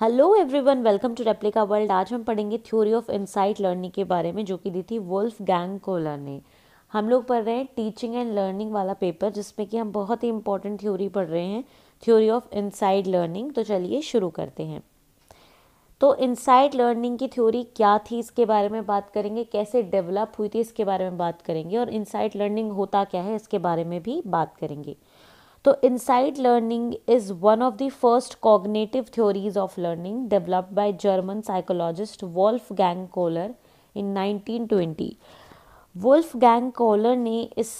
hello everyone welcome to replica world आज हम पढ़ेंगे थ्योरी ऑफ इंसाइट लर्निंग के बारे में जो कि दी थी वुल्फ गैंग कोलर ने हम लोग पढ़ रहे हैं टीचिंग एंड लर्निंग वाला पेपर जिसमें कि हम बहुत ही इंपॉर्टेंट थ्योरी पढ़ रहे हैं थ्योरी ऑफ इनसाइड लर्निंग तो चलिए शुरू करते हैं तो इनसाइड लर्निंग की थ्योरी क्या थी इसके बारे में बात करेंगे कैसे डेवलप हुई थी इसके बारे में बात करेंगे और इनसाइड लर्निंग होता क्या है इसके बारे में भी बात करेंगे तो insight learning is one of the first cognitive theories of learning developed by German psychologist Wolfgang Kohler in 1920 Wolfgang Kohler ने इस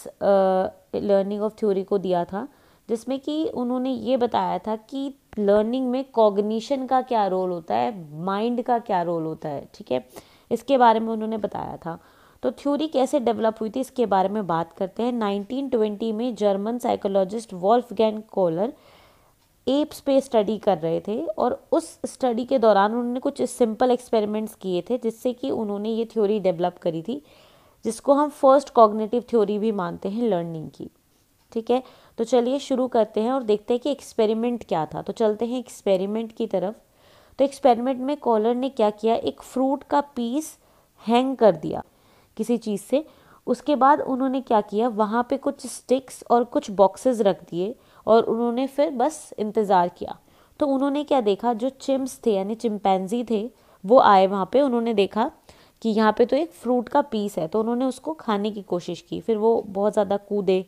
लर्निंग ऑफ थ्योरी को दिया था जिसमें कि उन्होंने ये बताया था कि लर्निंग में कॉग्निशन का क्या रोल होता है माइंड का क्या रोल होता है ठीक है इसके बारे में उन्होंने बताया था तो थ्योरी कैसे डेवलप हुई थी इसके बारे में बात करते हैं 1920 में German psychologist Wolfgang Kohler apes पे स्टडी कर रहे थे और उस स्टडी के दौरान उन्होंने कुछ सिंपल एक्सपेरिमेंट्स किए थे जिससे कि उन्होंने ये थ्योरी डेवलप करी थी जिसको हम फर्स्ट कॉग्नेटिव थ्योरी भी मानते हैं लर्निंग की ठीक है तो चलिए शुरू करते हैं और देखते हैं कि एक्सपेरिमेंट क्या था तो चलते हैं एक्सपेरिमेंट की तरफ तो एक्सपेरिमेंट में कॉलर ने क्या किया एक फ्रूट का पीस हैंग कर दिया किसी चीज़ से उसके बाद उन्होंने क्या किया वहाँ पे कुछ स्टिक्स और कुछ बॉक्सेस रख दिए और उन्होंने फिर बस इंतज़ार किया तो उन्होंने क्या देखा जो चिम्स थे यानी चिमपैनजी थे वो आए वहाँ पे उन्होंने देखा कि यहाँ पे तो एक फ्रूट का पीस है तो उन्होंने उसको खाने की कोशिश की फिर वो बहुत ज़्यादा कूदे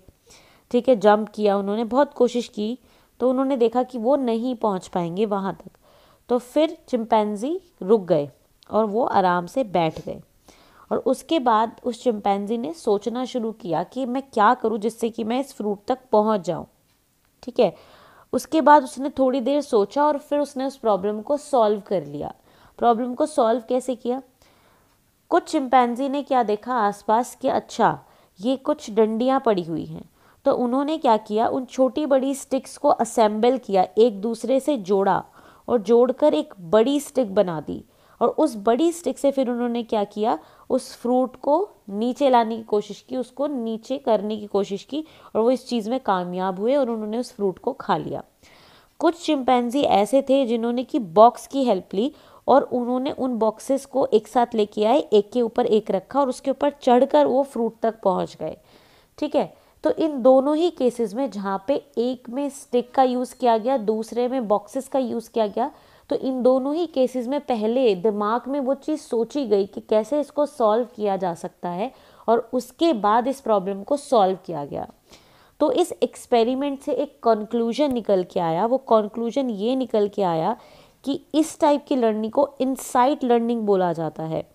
ठीक है जंप किया उन्होंने बहुत कोशिश की तो उन्होंने देखा कि वो नहीं पहुँच पाएंगे वहाँ तक तो फिर चिमपैनजी रुक गए और वो आराम से बैठ गए और उसके बाद उस चिंपैंजी ने सोचना शुरू किया कि मैं क्या करूं जिससे कि मैं इस फ्रूट तक पहुंच जाऊं ठीक है उसके बाद उसने थोड़ी देर सोचा और फिर उसने उस प्रॉब्लम को सॉल्व कर लिया प्रॉब्लम को सॉल्व कैसे किया कुछ चिंपैंजी ने क्या देखा आसपास कि अच्छा ये कुछ डंडियाँ पड़ी हुई हैं तो उन्होंने क्या किया उन छोटी बड़ी स्टिक्स को असेंबल किया एक दूसरे से जोड़ा और जोड़कर एक बड़ी स्टिक बना दी और उस बड़ी स्टिक से फिर उन्होंने क्या किया उस फ्रूट को नीचे लाने की कोशिश की उसको नीचे करने की कोशिश की और वो इस चीज़ में कामयाब हुए और उन्होंने उस फ्रूट को खा लिया कुछ चिंपैनजी ऐसे थे जिन्होंने कि बॉक्स की हेल्प ली और उन्होंने उन बॉक्सेस को एक साथ लेके आए एक के ऊपर एक रखा और उसके ऊपर चढ़कर वो फ्रूट तक पहुंच गए ठीक है तो इन दोनों ही केसेस में जहाँ पे एक में स्टिक का यूज़ किया गया दूसरे में बॉक्सेस का यूज़ किया गया तो इन दोनों ही केसेस में पहले दिमाग में वो चीज़ सोची गई कि कैसे इसको सॉल्व किया जा सकता है और उसके बाद इस प्रॉब्लम को सॉल्व किया गया तो इस एक्सपेरिमेंट से एक कंक्लूजन निकल के आया वो कंक्लूजन ये निकल के आया कि इस टाइप की लर्निंग को इनसाइट लर्निंग बोला जाता है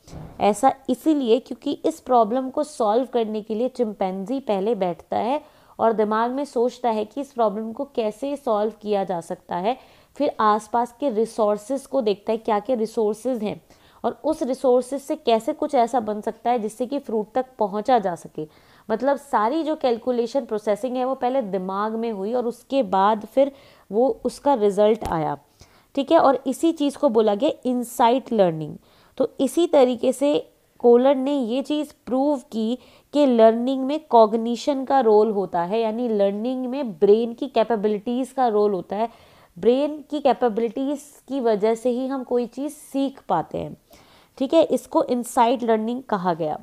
ऐसा इसीलिए क्योंकि इस प्रॉब्लम को सॉल्व करने के लिए चिंपैंजी पहले बैठता है और दिमाग में सोचता है कि इस प्रॉब्लम को कैसे सॉल्व किया जा सकता है फिर आसपास के रिसोर्सेज को देखता है क्या क्या रिसोर्सेज हैं और उस रिसोर्सेज से कैसे कुछ ऐसा बन सकता है जिससे कि फ्रूट तक पहुंचा जा सके मतलब सारी जो कैलकुलेशन प्रोसेसिंग है वो पहले दिमाग में हुई और उसके बाद फिर वो उसका रिज़ल्ट आया ठीक है और इसी चीज़ को बोला गया इनसाइट लर्निंग तो इसी तरीके से कोलर ने ये चीज़ प्रूव की कि लर्निंग में कॉग्निशन का रोल होता है यानी लर्निंग में ब्रेन की कैपेबिलिटीज़ का रोल होता है ब्रेन की कैपेबिलिटीज़ की वजह से ही हम कोई चीज़ सीख पाते हैं ठीक है इसको इनसाइट लर्निंग कहा गया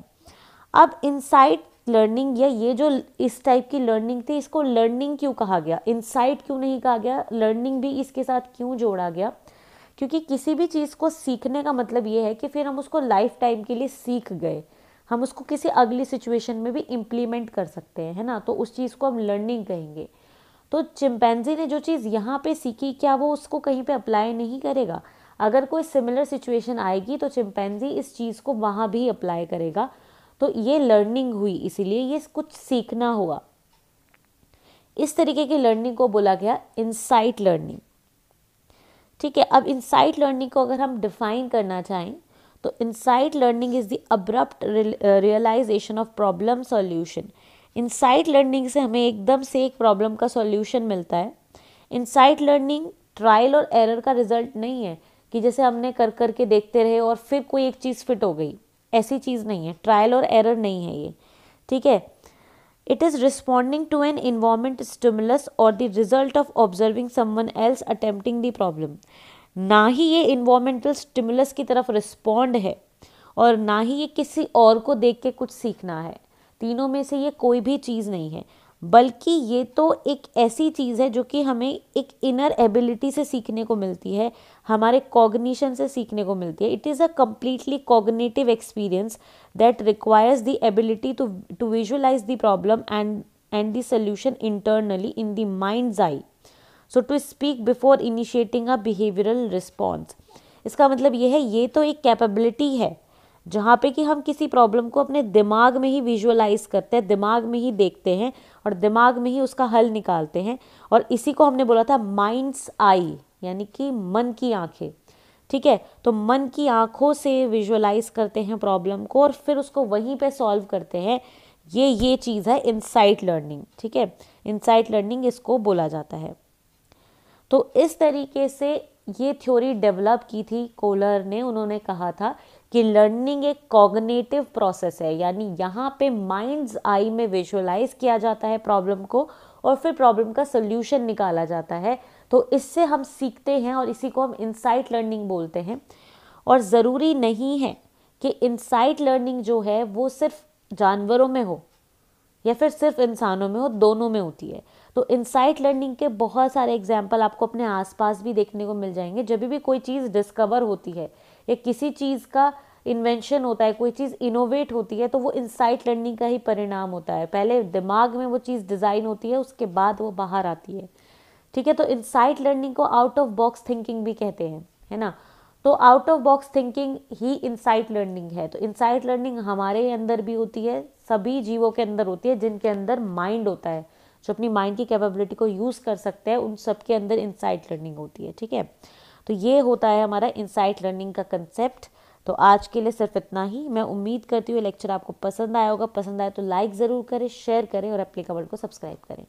अब इनसाइट लर्निंग या ये जो इस टाइप की लर्निंग थी इसको लर्निंग क्यों कहा गया इनसाइट क्यों नहीं कहा गया लर्निंग भी इसके साथ क्यों जोड़ा गया क्योंकि किसी भी चीज़ को सीखने का मतलब ये है कि फिर हम उसको लाइफ टाइम के लिए सीख गए हम उसको किसी अगली सिचुएशन में भी इम्प्लीमेंट कर सकते हैं है ना तो उस चीज़ को हम लर्निंग कहेंगे तो चिंपैंजी ने जो चीज़ यहाँ पे सीखी क्या वो उसको कहीं पे अप्लाई नहीं करेगा अगर कोई सिमिलर सिचुएशन आएगी तो चिंपैंजी इस चीज़ को वहाँ भी अप्लाई करेगा तो ये लर्निंग हुई इसीलिए ये कुछ सीखना हुआ इस तरीके की लर्निंग को बोला गया इनसाइट लर्निंग ठीक है अब इनसाइट लर्निंग को अगर हम डिफाइन करना चाहें तो insight learning is the abrupt realisation of problem solution insight learning से हमें एकदम से एक प्रॉब्लम का सॉल्यूशन मिलता है इनसाइट लर्निंग ट्रायल और एरर का रिजल्ट नहीं है कि जैसे हमने कर कर के देखते रहे और फिर कोई एक चीज़ फिट हो गई ऐसी चीज़ नहीं है ट्रायल और एरर नहीं है ये ठीक है it is responding to an environment stimulus और the result of observing someone else attempting the problem ना ही ये इन्वामेंटल स्टिमुलस की तरफ रिस्पॉन्ड है और ना ही ये किसी और को देख के कुछ सीखना है तीनों में से ये कोई भी चीज़ नहीं है बल्कि ये तो एक ऐसी चीज़ है जो कि हमें एक इनर एबिलिटी से सीखने को मिलती है हमारे कॉग्निशन से सीखने को मिलती है it is a completely cognitive experience that requires the ability to to visualise the problem and and the solution internally in the mind's eye so to speak before initiating a behavioural response इसका मतलब ये है ये तो एक capability है जहाँ पे कि हम किसी प्रॉब्लम को अपने दिमाग में ही विजुअलाइज करते हैं दिमाग में ही देखते हैं और दिमाग में ही उसका हल निकालते हैं और इसी को हमने बोला था माइंड्स आई यानी कि मन की आंखें ठीक है तो मन की आंखों से विजुअलाइज करते हैं प्रॉब्लम को और फिर उसको वहीं पे सॉल्व करते हैं ये ये चीज़ है इनसाइट लर्निंग ठीक है इनसाइट लर्निंग इसको बोला जाता है तो इस तरीके से ये थ्योरी डेवलप की थी कोलर ने उन्होंने कहा था कि लर्निंग एक कॉग्नेटिव प्रोसेस है यानी यहाँ पे माइंड्स आई में विजुअलाइज किया जाता है प्रॉब्लम को और फिर प्रॉब्लम का सोल्यूशन निकाला जाता है तो इससे हम सीखते हैं और इसी को हम इनसाइट लर्निंग बोलते हैं और ज़रूरी नहीं है कि इनसाइट लर्निंग जो है वो सिर्फ जानवरों में हो या फिर सिर्फ इंसानों में हो दोनों में होती है तो इनसाइट लर्निंग के बहुत सारे एग्जाम्पल आपको अपने आसपास भी देखने को मिल जाएंगे जब भी कोई चीज़ डिस्कवर होती है या किसी चीज़ का इन्वेंशन होता है कोई चीज़ इनोवेट होती है तो वो इंसाइट लर्निंग का ही परिणाम होता है पहले दिमाग में वो चीज़ डिज़ाइन होती है उसके बाद वो बाहर आती है ठीक है तो इनसाइट लर्निंग को आउट ऑफ बॉक्स थिंकिंग भी कहते हैं है ना तो आउट ऑफ बॉक्स थिंकिंग ही इंसाइट लर्निंग है तो इनसाइट लर्निंग हमारे अंदर भी होती है सभी जीवों के अंदर होती है जिनके अंदर माइंड होता है जो अपनी माइंड की कैपेबिलिटी को यूज़ कर सकते हैं उन सब के अंदर इंसाइट लर्निंग होती है ठीक है तो ये होता है हमारा इंसाइट लर्निंग का कंसेप्ट तो आज के लिए सिर्फ इतना ही मैं उम्मीद करती हूँ लेक्चर आपको पसंद आया होगा पसंद आया तो लाइक ज़रूर करें शेयर करें और अपने कमेंट को सब्सक्राइब करें